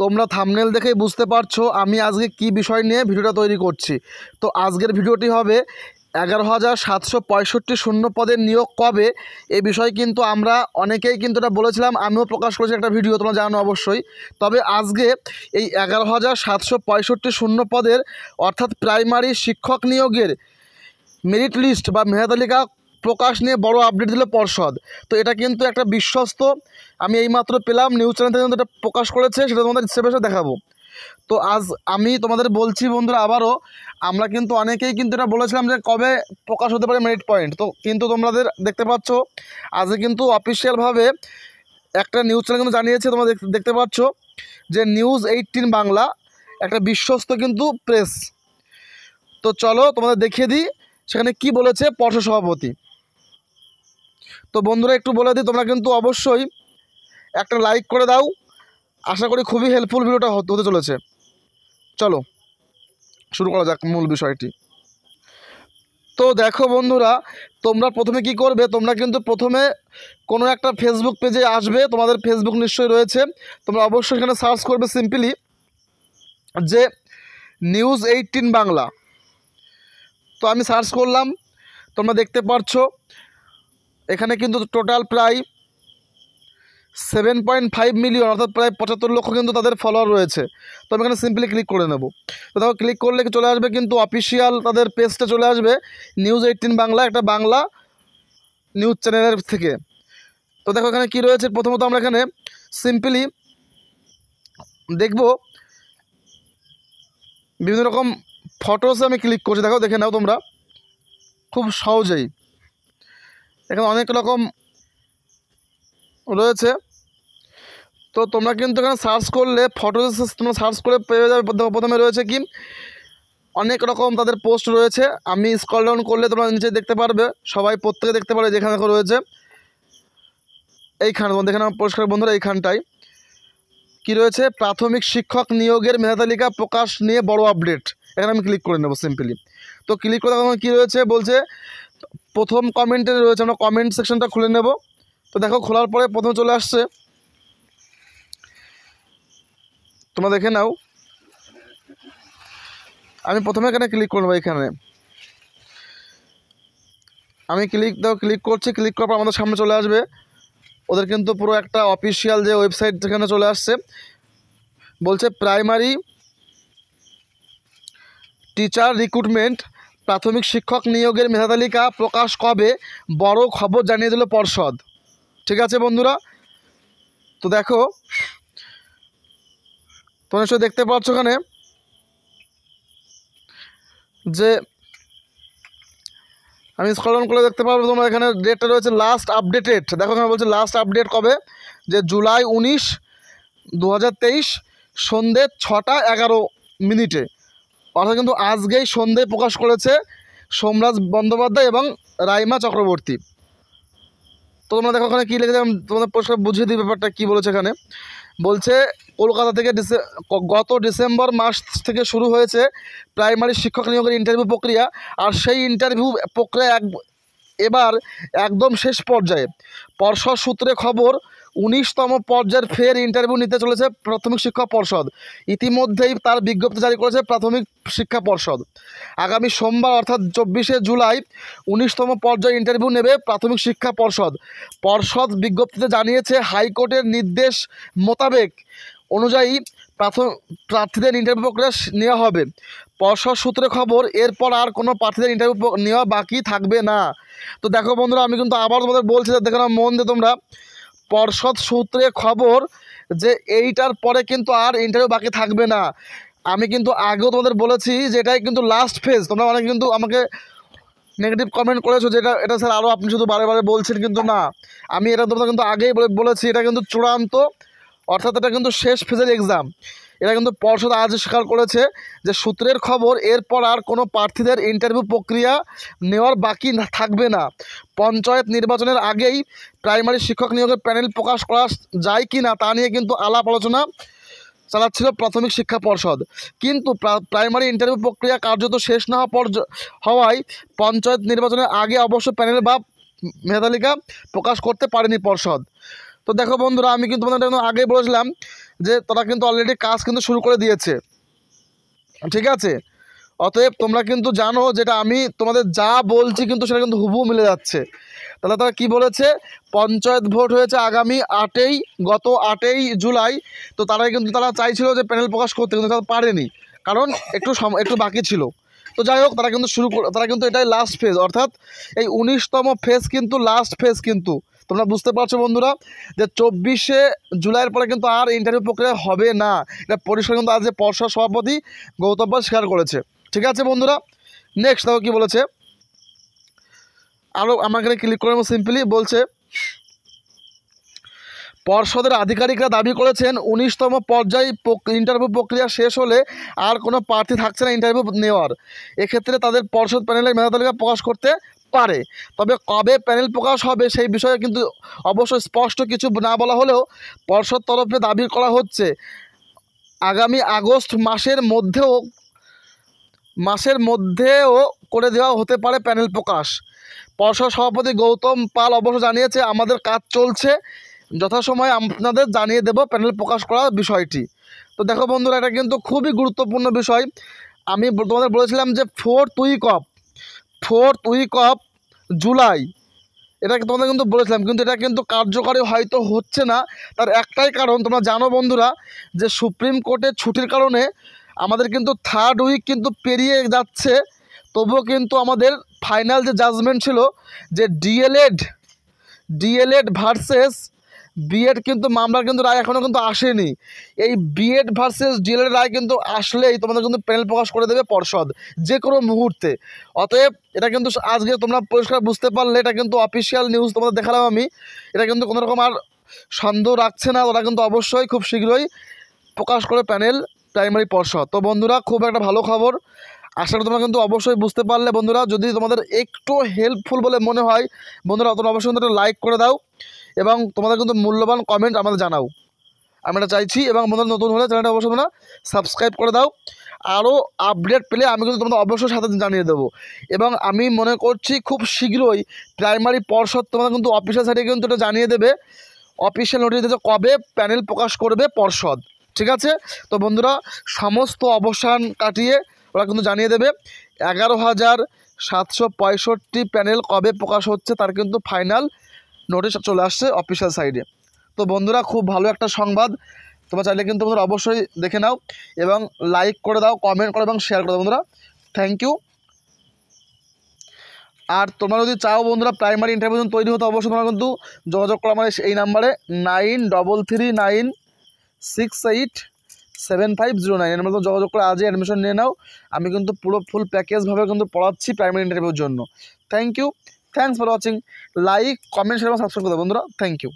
তোমরা থামনেল দেখেই বুঝতে পারছো আমি আজকে কি বিষয় নিয়ে ভিডিওটা তৈরি করছি তো আজকের ভিডিওটি হবে এগারো হাজার সাতশো পঁয়ষট্টি শূন্য পদের নিয়োগ কবে এ বিষয়ে কিন্তু আমরা অনেকেই কিন্তু এটা বলেছিলাম আমিও প্রকাশ করেছি একটা ভিডিও তোমরা জানো অবশ্যই তবে আজকে এই এগারো হাজার সাতশো পঁয়ষট্টি শূন্য পদের অর্থাৎ প্রাইমারি শিক্ষক নিয়োগের মেরিট লিস্ট বা মেধা তালিকা প্রকাশ নিয়ে বড় আপডেট দিল পর্ষদ তো এটা কিন্তু একটা বিশ্বস্ত আমি এইমাত্র পেলাম নিউজ চ্যানেল থেকে এটা প্রকাশ করেছে সেটা তোমাদের হিসেবে দেখাবো তো আজ আমি তোমাদের বলছি বন্ধুরা আবারও আমরা কিন্তু অনেকেই কিন্তু এটা বলেছিলাম যে কবে প্রকাশ হতে পারে মেরিট পয়েন্ট তো কিন্তু তোমাদের দেখতে পাচ্ছ আজকে কিন্তু অফিসিয়ালভাবে একটা নিউজ চ্যানেল কিন্তু জানিয়েছে তোমরা দেখতে পাচ্ছ যে নিউজ এইটিন বাংলা একটা বিশ্বস্ত কিন্তু প্রেস তো চলো তোমাদের দেখিয়ে দিই সেখানে কি বলেছে পর্ষদ সভাপতি তো বন্ধুরা একটু বলে দিই তোমরা কিন্তু অবশ্যই একটা লাইক করে দাও আশা করি খুবই হেল্পফুল ভিডিওটা হতে চলেছে চলো শুরু করা যাক মূল বিষয়টি তো দেখো বন্ধুরা তোমরা প্রথমে কি করবে তোমরা কিন্তু প্রথমে কোনো একটা ফেসবুক পেজে আসবে তোমাদের ফেসবুক নিশ্চয়ই রয়েছে তোমরা অবশ্যই এখানে সার্চ করবে সিম্পলি যে নিউজ এইটিন বাংলা তো আমি সার্চ করলাম তোমরা দেখতে পাচ্ছ এখানে কিন্তু টোটাল প্রায় সেভেন পয়েন্ট ফাইভ মিলিয়ন অর্থাৎ প্রায় পঁচাত্তর লক্ষ কিন্তু তাদের ফলোয়ার রয়েছে তো আমি এখানে সিম্পলি ক্লিক করে নেব তো দেখো ক্লিক করলে চলে আসবে কিন্তু অফিসিয়াল তাদের পেজটা চলে আসবে নিউজ এইটিন বাংলা একটা বাংলা নিউজ চ্যানেলের থেকে তো দেখো এখানে কি রয়েছে প্রথমত আমরা এখানে সিম্পলি দেখব বিভিন্ন রকম ফটোসে আমি ক্লিক করছি দেখো দেখে নাও তোমরা খুব সহজেই এখানে অনেক রকম রয়েছে তো তোমরা কিন্তু এখানে সার্চ করলে ফটো তোমরা সার্চ করে পেয়ে যাবে প্রথমে রয়েছে কি অনেক রকম তাদের পোস্ট রয়েছে আমি স্কল ডাউন করলে তোমরা নিচে দেখতে পারবে সবাই প্রত্যেকে দেখতে পারবে যেখানে রয়েছে এইখানে তোমাদের এখানে পরিষ্কার বন্ধুরা এইখানটাই কি রয়েছে প্রাথমিক শিক্ষক নিয়োগের মেধাতালিকা প্রকাশ নিয়ে বড় আপডেট এখানে আমি ক্লিক করে নেবো সিম্পলি তো ক্লিক করে তখন কী রয়েছে বলছে প্রথম কমেন্টে রয়েছে আমরা কমেন্ট সেকশনটা খুলে নেব তো দেখো খোলার পরে প্রথম চলে আসছে তোমরা দেখে নাও আমি প্রথমে এখানে ক্লিক করবো এখানে আমি ক্লিক দাও ক্লিক করছি ক্লিক করার পর আমাদের সামনে চলে আসবে ওদের কিন্তু পুরো একটা অফিসিয়াল যে ওয়েবসাইট যেখানে চলে আসছে বলছে প্রাইমারি টিচার রিক্রুটমেন্ট প্রাথমিক শিক্ষক নিয়োগের মেধাতালিকা প্রকাশ কবে বড় খবর জানিয়ে দিল পর্ষদ ঠিক আছে বন্ধুরা তো দেখো তোমরা সব দেখতে পাচ্ছ ওখানে যে আমি স্কলন করে দেখতে পারবো তোমরা এখানে ডেটটা রয়েছে লাস্ট আপডেটেড দেখো এখানে বলছে লাস্ট আপডেট কবে যে জুলাই উনিশ দু হাজার তেইশ সন্ধ্যে ছটা এগারো মিনিটে অর্থাৎ কিন্তু আজকেই সন্ধে প্রকাশ করেছে সোমরাজ বন্দ্যোপাধ্যায় এবং রাইমা চক্রবর্তী তো তোমরা দেখো ওখানে কী লিখেছে তোমাদের পরিষ্কার বুঝিয়ে দিই ব্যাপারটা কী বলেছে এখানে বলছে কলকাতা থেকে ডিসে গত ডিসেম্বর মাস থেকে শুরু হয়েছে প্রাইমারি শিক্ষক নিয়োগের ইন্টারভিউ প্রক্রিয়া আর সেই ইন্টারভিউ প্রক্রিয়া এক এবার একদম শেষ পর্যায়ে পর্ষদ সূত্রে খবর উনিশতম পর্যায়ের ফের ইন্টারভিউ নিতে চলেছে প্রাথমিক শিক্ষা পর্ষদ ইতিমধ্যেই তার বিজ্ঞপ্তি জারি করেছে প্রাথমিক শিক্ষা পর্ষদ আগামী সোমবার অর্থাৎ চব্বিশে জুলাই উনিশতম পর্যায়ে ইন্টারভিউ নেবে প্রাথমিক শিক্ষা পর্ষদ পর্ষদ বিজ্ঞপ্তিতে জানিয়েছে হাইকোর্টের নির্দেশ মোতাবেক অনুযায়ী প্রাথম প্রার্থীদের ইন্টারভিউ প্রক্রিয়া নেওয়া হবে পর্ষদ সূত্রে খবর এরপর আর কোনো প্রার্থীদের ইন্টারভিউ নেওয়া বাকি থাকবে না তো দেখো বন্ধুরা আমি কিন্তু আবার তোমাদের বলছি দেখো না মন দিয়ে তোমরা পর্ষদ সূত্রে খবর যে এইটার পরে কিন্তু আর ইন্টারভিউ বাকি থাকবে না আমি কিন্তু আগেও তোমাদের বলেছি যে এটাই কিন্তু লাস্ট ফেজ তোমরা অনেক কিন্তু আমাকে নেগেটিভ কমেন্ট করেছো যেটা এটা স্যার আরও আপনি শুধু বারে বারে বলছেন কিন্তু না আমি এটা তোমরা কিন্তু আগেই বলেছি এটা কিন্তু চূড়ান্ত অর্থাৎ এটা কিন্তু শেষ ফেজের এক্সাম এরা কিন্তু পর্ষদ আজ স্বীকার করেছে যে সূত্রের খবর এরপর আর কোনো প্রার্থীদের ইন্টারভিউ প্রক্রিয়া নেওয়ার বাকি থাকবে না পঞ্চায়েত নির্বাচনের আগেই প্রাইমারি শিক্ষক নিয়োগের প্যানেল প্রকাশ করা যায় কি না তা নিয়ে কিন্তু আলাপ আলোচনা চালাচ্ছিল প্রাথমিক শিক্ষা পর্ষদ কিন্তু প্রাইমারি ইন্টারভিউ প্রক্রিয়া কার্যত শেষ না হওয়া হওয়ায় পঞ্চায়েত নির্বাচনের আগে অবশ্য প্যানেল বা মেধালিকা প্রকাশ করতে পারেনি পর্ষদ তো দেখো বন্ধুরা আমি কিন্তু তোমাদের আগে বলেছিলাম যে তারা কিন্তু অলরেডি কাজ কিন্তু শুরু করে দিয়েছে ঠিক আছে অতএব তোমরা কিন্তু জানো যেটা আমি তোমাদের যা বলছি কিন্তু সেটা কিন্তু হুবু মিলে যাচ্ছে তাহলে তারা কি বলেছে পঞ্চায়েত ভোট হয়েছে আগামী আটেই গত আটেই জুলাই তো তারাই কিন্তু তারা চাইছিল যে প্যানেল প্রকাশ করতে কিন্তু তারা পারেনি কারণ একটু একটু বাকি ছিল তো যাই হোক তারা কিন্তু শুরু তারা কিন্তু এটাই লাস্ট ফেজ অর্থাৎ এই উনিশতম ফেজ কিন্তু লাস্ট ফেজ কিন্তু তোমরা বুঝতে পারছো বন্ধুরা যে চব্বিশে জুলাইয়ের পরে কিন্তু আর ইন্টারভিউ প্রক্রিয়া হবে না এটা পরিষ্কার কিন্তু আজ যে পর্ষদ সভাপতি গৌতম স্বীকার করেছে ঠিক আছে বন্ধুরা নেক্সট দেখো কী বলেছে আরও আমার এখানে ক্লিক করে সিম্পলি বলছে পর্ষদের আধিকারিকরা দাবি করেছেন উনিশতম পর্যায়ে ইন্টারভিউ প্রক্রিয়া শেষ হলে আর কোনো প্রার্থী থাকছে না ইন্টারভিউ নেওয়ার এক্ষেত্রে তাদের পর্ষদ প্যানেলের মেধা তালিকা প্রকাশ করতে পারে তবে কবে প্যানেল প্রকাশ হবে সেই বিষয়ে কিন্তু অবশ্য স্পষ্ট কিছু না বলা হলেও পর্ষদ তরফে দাবি করা হচ্ছে আগামী আগস্ট মাসের মধ্যেও মাসের মধ্যেও করে দেওয়া হতে পারে প্যানেল প্রকাশ পর্ষদ সভাপতি গৌতম পাল অবশ্য জানিয়েছে আমাদের কাজ চলছে যথাসময়ে আপনাদের জানিয়ে দেব প্যানেল প্রকাশ করার বিষয়টি তো দেখো বন্ধুরা এটা কিন্তু খুবই গুরুত্বপূর্ণ বিষয় আমি তোমাদের বলেছিলাম যে four two of fourth week of July এটা তোমাদের কিন্তু বলেছিলাম কিন্তু এটা কিন্তু কার্যকরী হয়তো হচ্ছে না তার একটাই কারণ তোমরা জানো বন্ধুরা যে সুপ্রিম কোর্টের ছুটির কারণে আমাদের কিন্তু থার্ড উইক কিন্তু পেরিয়ে যাচ্ছে তবুও কিন্তু আমাদের ফাইনাল যে জাজমেন্ট ছিল যে ডিএলএড ডিএলএড ভার্সেস বিএড কিন্তু মামলার কিন্তু রায় এখনও কিন্তু আসেনি এই বিএড ভার্সেস ডিএলের রায় কিন্তু আসলেই তোমাদের কিন্তু প্যানেল প্রকাশ করে দেবে পর্ষদ যে কোনো মুহূর্তে অতএব এটা কিন্তু আজকে তোমরা পরিষ্কার বুঝতে পারলে এটা কিন্তু অফিসিয়াল নিউজ তোমাদের দেখালাম আমি এটা কিন্তু কোনোরকম আর সন্দেহ রাখছে না ওরা কিন্তু অবশ্যই খুব শীঘ্রই প্রকাশ করে প্যানেল প্রাইমারি পর্ষদ তো বন্ধুরা খুব একটা ভালো খবর আশা করি তোমরা কিন্তু অবশ্যই বুঝতে পারলে বন্ধুরা যদি তোমাদের একটু হেল্পফুল বলে মনে হয় বন্ধুরা অত অবশ্যই লাইক করে দাও এবং তোমাদের কিন্তু মূল্যবান কমেন্ট আমাদের জানাও আমি এটা চাইছি এবং বন্ধুরা নতুন হলে চ্যানেলটা অবশ্যই তোমরা সাবস্ক্রাইব করে দাও আরও আপডেট পেলে আমি কিন্তু তোমাদের অবশ্যই সাথে জানিয়ে দেবো এবং আমি মনে করছি খুব শীঘ্রই প্রাইমারি পর্ষদ তোমাদের কিন্তু অফিসিয়াল সাইডে কিন্তু এটা জানিয়ে দেবে অফিসিয়াল নোটিশ দিতে কবে প্যানেল প্রকাশ করবে পর্ষদ ঠিক আছে তো বন্ধুরা সমস্ত অবসান কাটিয়ে ওরা কিন্তু জানিয়ে দেবে এগারো হাজার সাতশো পঁয়ষট্টি প্যানেল কবে প্রকাশ হচ্ছে তার কিন্তু ফাইনাল নোটিশ চলে আসছে অফিসিয়াল সাইডে তো বন্ধুরা খুব ভালো একটা সংবাদ তোমরা চাইলে কিন্তু তোমরা অবশ্যই দেখে নাও এবং লাইক করে দাও কমেন্ট করো এবং শেয়ার করে দাও বন্ধুরা থ্যাংক ইউ আর তোমরা যদি চাও বন্ধুরা প্রাইমারি ইন্টারভিউ তৈরি হতো অবশ্যই তোমরা কিন্তু যোগাযোগ করো আমার এই নাম্বারে nine double three nine six eight seven five zero nine এর যোগাযোগ করে আজই অ্যাডমিশন নিয়ে নাও আমি কিন্তু পুরো ফুল প্যাকেজভাবে কিন্তু পড়াচ্ছি প্রাইমারি ইন্টারভিউর জন্য thank you thanks for watching like comment share এবং সাবস্ক্রাইব করে বন্ধুরা থ্যাংক ইউ